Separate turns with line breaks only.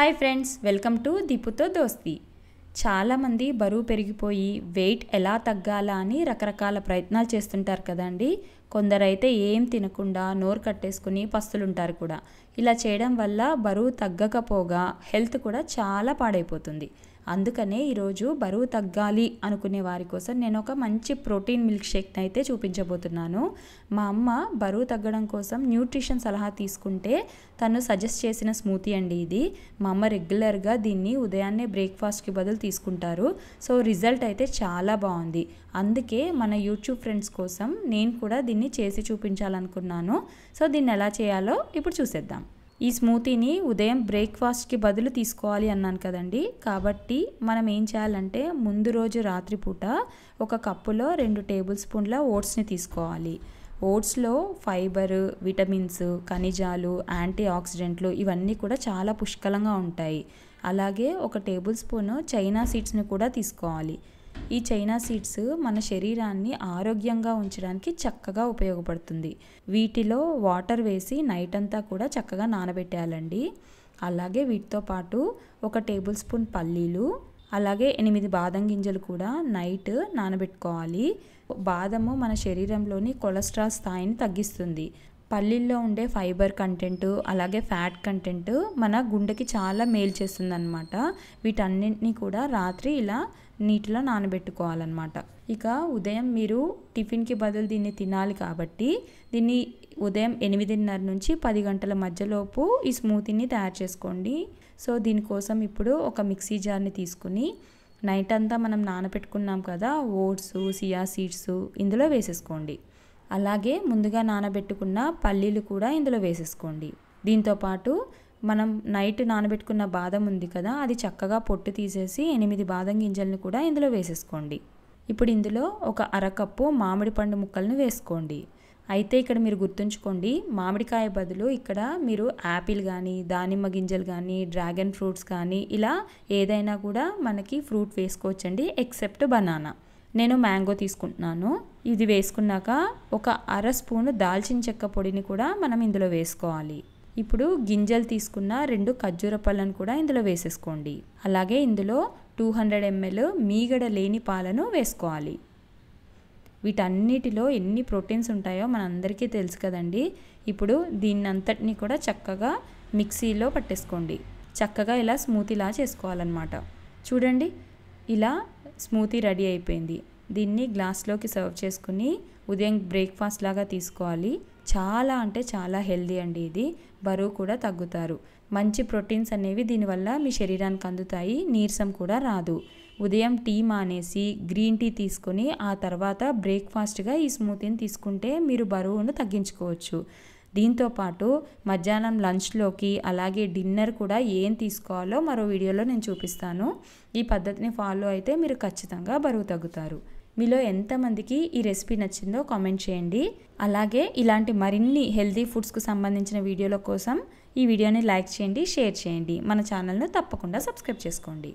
hi friends welcome to దీపుతో దోస్తి చాలామంది బరువు పెరిగిపోయి వెయిట్ ఎలా తగ్గాలా అని రకరకాల ప్రయత్నాలు చేస్తుంటారు కదండి కొందరైతే ఏం తినకుండా నోరు కట్టేసుకుని పస్తులుంటారు కూడా ఇలా చేయడం వల్ల బరువు తగ్గకపోగా హెల్త్ కూడా చాలా పాడైపోతుంది అందుకనే ఈరోజు బరువు తగ్గాలి అనుకునే వారి కోసం నేను ఒక మంచి ప్రోటీన్ మిల్క్ షేక్ని అయితే చూపించబోతున్నాను మా అమ్మ బరువు తగ్గడం కోసం న్యూట్రిషన్ సలహా తీసుకుంటే తను సజెస్ట్ చేసిన స్మూతీ అండి ఇది మా అమ్మ రెగ్యులర్గా దీన్ని ఉదయాన్నే బ్రేక్ఫాస్ట్కి బదులు తీసుకుంటారు సో రిజల్ట్ అయితే చాలా బాగుంది అందుకే మన యూట్యూబ్ ఫ్రెండ్స్ కోసం నేను కూడా దీన్ని చేసి చూపించాలనుకున్నాను సో దీన్ని ఎలా చేయాలో ఇప్పుడు చూసేద్దాం ఈ స్మూతీని ఉదయం బ్రేక్ఫాస్ట్కి బదులు తీసుకోవాలి అన్నాను కదండి కాబట్టి మనం ఏం చేయాలంటే ముందు రోజు రాత్రిపూట ఒక కప్పులో రెండు టేబుల్ స్పూన్ల ఓట్స్ని తీసుకోవాలి ఓట్స్లో ఫైబర్ విటమిన్స్ ఖనిజాలు యాంటీ ఆక్సిడెంట్లు ఇవన్నీ కూడా చాలా పుష్కలంగా ఉంటాయి అలాగే ఒక టేబుల్ స్పూను చైనా సీడ్స్ని కూడా తీసుకోవాలి ఈ చైనా సీడ్స్ మన శరీరాన్ని ఆరోగ్యంగా ఉంచడానికి చక్కగా ఉపయోగపడుతుంది వీటిలో వాటర్ వేసి నైట్ అంతా కూడా చక్కగా నానబెట్టాలండి అలాగే వీటితో పాటు ఒక టేబుల్ స్పూన్ పల్లీలు అలాగే ఎనిమిది బాదం గింజలు కూడా నైట్ నానబెట్టుకోవాలి బాదము మన శరీరంలోని కొలెస్ట్రాల్ స్థాయిని తగ్గిస్తుంది పల్లీల్లో ఉండే ఫైబర్ కంటెంట్ అలాగే ఫ్యాట్ కంటెంట్ మన గుండెకి చాలా మేలు అనమాట వీటన్నింటినీ కూడా రాత్రి ఇలా నీటిలో నానబెట్టుకోవాలన్నమాట ఇక ఉదయం మీరు టిఫిన్కి బదులు దీన్ని తినాలి కాబట్టి దీన్ని ఉదయం ఎనిమిదిన్నర నుంచి పది గంటల మధ్యలోపు ఈ స్మూతీని తయారు చేసుకోండి సో దీనికోసం ఇప్పుడు ఒక మిక్సీ జార్ని తీసుకుని నైట్ అంతా మనం నానబెట్టుకున్నాం కదా ఓట్స్ సియా సీడ్స్ ఇందులో వేసేసుకోండి అలాగే ముందుగా నానబెట్టుకున్న పల్లీలు కూడా ఇందులో వేసేసుకోండి దీంతోపాటు మనం నైట్ నానబెట్టుకున్న బాదం ఉంది కదా అది చక్కగా పొట్టు తీసేసి ఎనిమిది బాదం గింజలను కూడా ఇందులో వేసేసుకోండి ఇప్పుడు ఇందులో ఒక అరకప్పు మామిడి పండు ముక్కలను వేసుకోండి అయితే ఇక్కడ మీరు గుర్తుంచుకోండి మామిడికాయ బదులు ఇక్కడ మీరు యాపిల్ కానీ దానిమ్మ గింజలు కానీ డ్రాగన్ ఫ్రూట్స్ కానీ ఇలా ఏదైనా కూడా మనకి ఫ్రూట్ వేసుకోవచ్చండి ఎక్సెప్ట్ బనానా నేను మ్యాంగో తీసుకుంటున్నాను ఇది వేసుకున్నాక ఒక అర స్పూను దాల్చిన చెక్క పొడిని కూడా మనం ఇందులో వేసుకోవాలి ఇప్పుడు గింజలు తీసుకున్న రెండు ఖర్జూర పళ్ళను కూడా ఇందులో వేసేసుకోండి అలాగే ఇందులో టూ హండ్రెడ్ ఎంఎల్ మీగడ లేని పాలను వేసుకోవాలి వీటన్నిటిలో ఎన్ని ప్రోటీన్స్ ఉంటాయో మనందరికీ తెలుసు కదండి ఇప్పుడు దీన్ని కూడా చక్కగా మిక్సీలో పట్టేసుకోండి చక్కగా ఇలా ఇలా చేసుకోవాలన్నమాట చూడండి ఇలా స్మూతీ రెడీ అయిపోయింది దీన్ని గ్లాస్లోకి సర్వ్ చేసుకుని ఉదయం బ్రేక్ఫాస్ట్ లాగా తీసుకోవాలి చాలా అంటే చాలా హెల్దీ అండి ఇది బరువు కూడా తగ్గుతారు మంచి ప్రోటీన్స్ అనేవి దీనివల్ల మీ శరీరానికి అందుతాయి నీరసం కూడా రాదు ఉదయం టీ మానేసి గ్రీన్ టీ తీసుకొని ఆ తర్వాత బ్రేక్ఫాస్ట్గా ఈ స్మూతీని తీసుకుంటే మీరు బరువును తగ్గించుకోవచ్చు దీంతోపాటు మధ్యాహ్నం లంచ్లోకి అలాగే డిన్నర్ కూడా ఏం తీసుకోవాలో మరో వీడియోలో నేను చూపిస్తాను ఈ పద్ధతిని ఫాలో అయితే మీరు ఖచ్చితంగా బరువు తగ్గుతారు మీలో ఎంతమందికి ఈ రెసిపీ నచ్చిందో కామెంట్ చేయండి అలాగే ఇలాంటి మరిన్ని హెల్తీ ఫుడ్స్కు సంబంధించిన వీడియోల కోసం ఈ వీడియోని లైక్ చేయండి షేర్ చేయండి మన ఛానల్ను తప్పకుండా సబ్స్క్రైబ్ చేసుకోండి